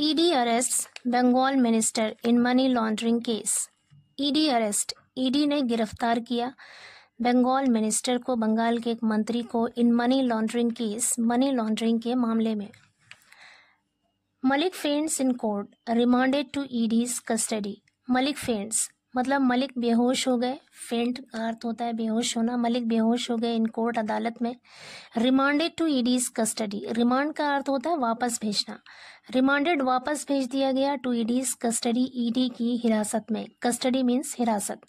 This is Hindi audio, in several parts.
ED arrest Bengal minister in money laundering case ED arrest ED ने गिरफ्तार किया बंगाल मिनिस्टर को बंगाल के एक मंत्री को in money laundering case money laundering के मामले में Mallick faints in court remanded to ED's custody Mallick faints मतलब मलिक बेहोश हो गए फेंट अर्थ होता है बेहोश होना मलिक बेहोश हो गए इन कोर्ट अदालत में remanded to ED's custody remand का अर्थ होता है वापस भेजना रिमांडेड वापस भेज दिया गया टू ईडीज कस्टडी ईडी की हिरासत में कस्टडी मीन्स हिरासत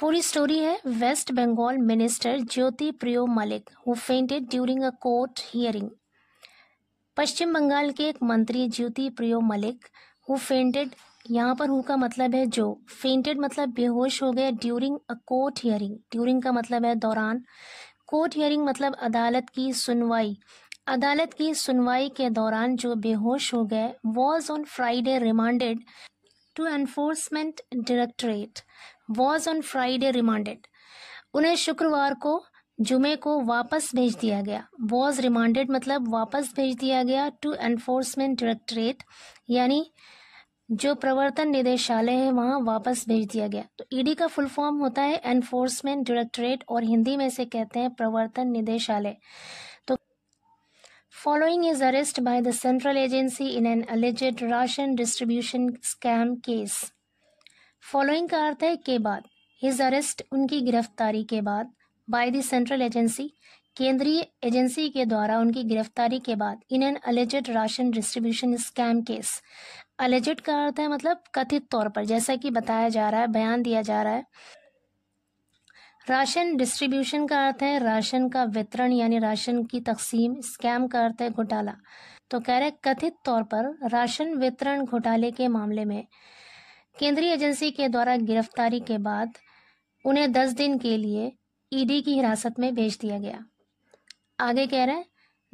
पूरी स्टोरी है waste Bengal minister Jyoti Priyo Mallick who fainted during a court hearing Paschim Bengal के एक मंत्री ज्योति प्रियो मलिक हु फेंटेड यहाँ पर हु का मतलब है जो फेंटेड मतलब बेहोश हो गया during a court hearing during का मतलब है दौरान कोर्ट हियरिंग मतलब अदालत की सुनवाई अदालत की सुनवाई के दौरान जो बेहोश हो गए was on Friday remanded to enforcement directorate was on Friday remanded उन्हें शुक्रवार को जुमे को वापस भेज दिया गया वॉज रिमांडेड मतलब वापस भेज दिया गया टू एनफोर्समेंट डायरेक्टरेट यानी जो प्रवर्तन निदेशालय है वहाँ वापस भेज दिया गया तो ईडी e का फुल फॉर्म होता है एनफोर्समेंट डायरेक्टरेट और हिंदी में से कहते हैं प्रवर्तन निदेशालय तो following is arrest by the central agency in an alleged ration distribution scam case following का अर्थ है के बाद हिज अरेस्ट उनकी गिरफ्तारी के बाद बाय द सेंट्रल एजेंसी केंद्रीय एजेंसी के द्वारा उनकी गिरफ्तारी के बाद in an alleged ration distribution scam case alleged का अर्थ है मतलब कथित तौर पर जैसा कि बताया जा रहा है बयान दिया जा रहा है राशन डिस्ट्रीब्यूशन का अर्थ है राशन का वितरण यानी राशन की तकसीम स्कैम का अर्थ है घोटाला तो कह रहे कथित तौर पर राशन वितरण घोटाले के मामले में केंद्रीय एजेंसी के द्वारा गिरफ्तारी के बाद उन्हें दस दिन के लिए ईडी की हिरासत में भेज दिया गया आगे कह रहे हैं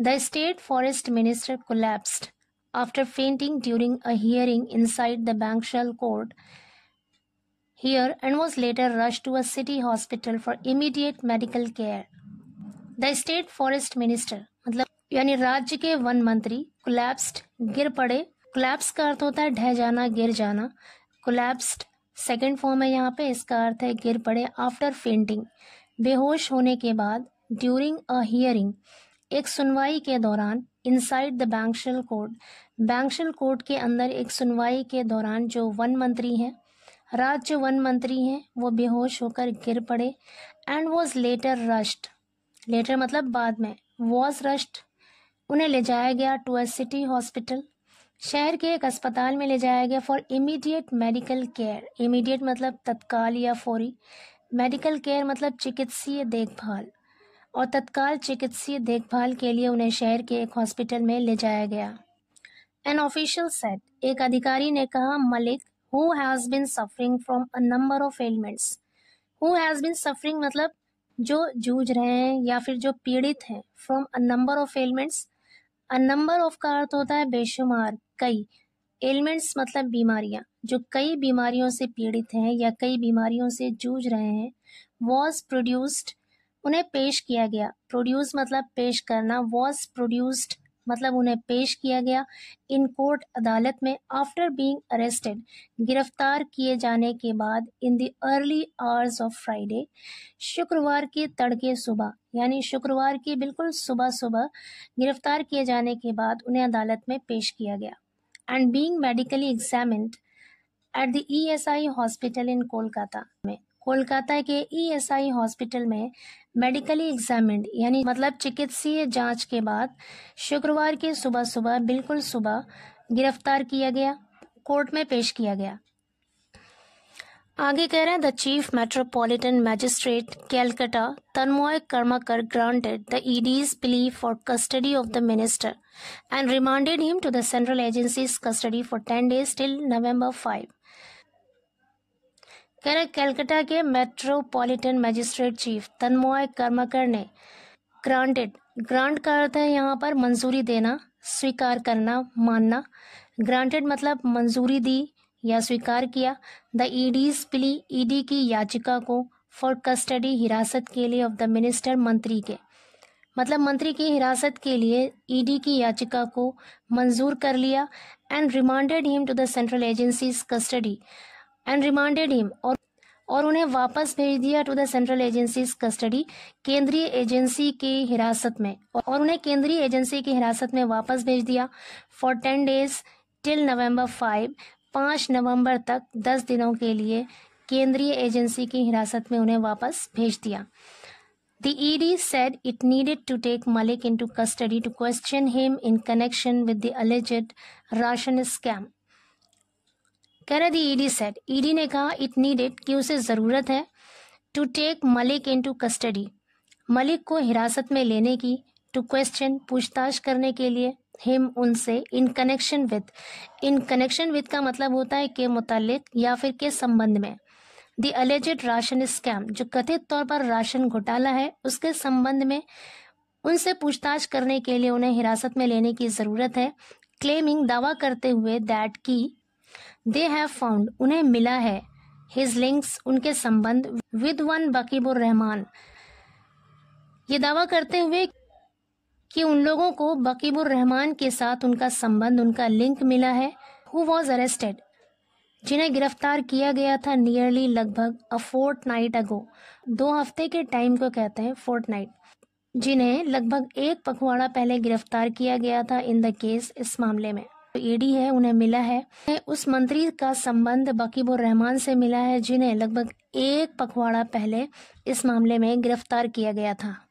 the state forest minister collapsed after fainting during a hearing inside the Bankshall court here and was later rushed to a city hospital for immediate medical care. The state forest minister मतलब यानी राज्य के वन मंत्री कोलैप्स्ड गिर पड़े कोलैप्स का अर्थ होता है ढह जाना गिर जाना कोलैप्स्ड सेकेंड फॉर्म है यहाँ पे इसका अर्थ है गिर पड़े आफ्टर फेंटिंग बेहोश होने के बाद ड्यूरिंग अ हियरिंग एक सुनवाई के दौरान inside the Bankshall court Bankshall court के अंदर एक सुनवाई के दौरान जो वन मंत्री हैं राज्य वन मंत्री हैं वो बेहोश होकर गिर पड़े and was later rushed later मतलब बाद में वॉज रश्ड उन्हें ले जाया गया टू अ सिटी हॉस्पिटल शहर के एक अस्पताल में ले जाया गया for immediate medical care immediate मतलब तत्काल या फौरी मेडिकल केयर मतलब चिकित्सीय देखभाल और तत्काल चिकित्सीय देखभाल के लिए उन्हें शहर के एक हॉस्पिटल में ले जाया गया एन ऑफिशियल सेट एक अधिकारी ने कहा Malik who has been suffering from a number of ailments who has been suffering मतलब जो जूझ रहे हैं या फिर जो पीड़ित हैं from a number of ailments a number of का अर्थ होता है बेशुमार कई एलिमेंट्स मतलब बीमारियाँ जो कई बीमारियों से पीड़ित हैं या कई बीमारियों से जूझ रहे हैं वॉज प्रोड्यूस्ड उन्हें पेश किया गया प्रोड्यूस मतलब पेश करना वॉज प्रोड्यूस्ड मतलब उन्हें पेश किया गया इन कोर्ट अदालत में आफ्टर बीइंग अरेस्टेड गिरफ्तार किए जाने के बाद in the early hours of Friday शुक्रवार के तड़के सुबह यानी शुक्रवार की बिल्कुल सुबह सुबह गिरफ्तार किए जाने के बाद उन्हें अदालत में पेश किया गया and being medically examined at the ESI hospital in Kolkata में कोलकाता के ईएसआई e हॉस्पिटल में मेडिकली एग्जामिन्ड यानी मतलब चिकित्सीय जांच के बाद शुक्रवार के सुबह सुबह बिल्कुल सुबह गिरफ्तार किया गया कोर्ट में पेश किया गया आगे कह रहे हैं the chief metropolitan magistrate Calcutta Tanmoy Karmakar granted the ED's plea for custody of the minister and remanded him to the central agency's custody for ten days till November five कह रहे कैलकटा के metropolitan magistrate chief Tanmoy Karmakar ने ग्रांटेड ग्रांट का अर्थ है यहाँ पर मंजूरी देना स्वीकार करना मानना ग्रांटेड मतलब मंजूरी दी या स्वीकार किया द ईडीज प्ली ईडी की याचिका को फॉर कस्टडी हिरासत के लिए ऑफ द मिनिस्टर मंत्री के मतलब मंत्री की हिरासत के लिए ईडी की याचिका को मंजूर कर लिया and remanded him to the central agency's custody and remanded him और और उन्हें वापस भेज दिया to the central agency's custody केंद्रीय एजेंसी के हिरासत में और उन्हें केंद्रीय एजेंसी की हिरासत में वापस भेज दिया for ten days till November five पाँच नवंबर तक दस दिनों के लिए केंद्रीय एजेंसी की हिरासत में उन्हें वापस भेज दिया the ED said it needed to take Malik into custody to question him in connection with the alleged ration scam कह रहे दी ईडी सेट ईडी ने कहा इट नीडेड कि उसे ज़रूरत है to take Malik into custody Malik को हिरासत में लेने की टू क्वेश्चन पूछताछ करने के लिए हिम उनसे in connection with in connection with का मतलब होता है के मुतालिक या फिर के संबंध में दी अलेजेड राशन स्कैम जो कथित तौर पर राशन घोटाला है उसके संबंध में उनसे पूछताछ करने के लिए उन्हें हिरासत में लेने की ज़रूरत है क्लेमिंग दावा करते हुए दैट की दे हैव फाउंड उन्हें मिला है हिज लिंक्स उनके संबंध विद वन बकीबुर रहमान ये दावा करते हुए कि उन लोगों को बकीबुर रहमान के साथ उनका संबंध उनका लिंक मिला है हु वॉज अरेस्टेड जिन्हें गिरफ्तार किया गया था नियरली लगभग अ फोर्ट नाइट अगो दो हफ्ते के टाइम को कहते हैं फोर्ट नाइट जिन्हें लगभग एक पखवाड़ा पहले गिरफ्तार किया गया था इन द केस इस मामले में ईडी e है उन्हें मिला है उस मंत्री का संबंध बकीबुर रहमान से मिला है जिन्हें लगभग एक पखवाड़ा पहले इस मामले में गिरफ्तार किया गया था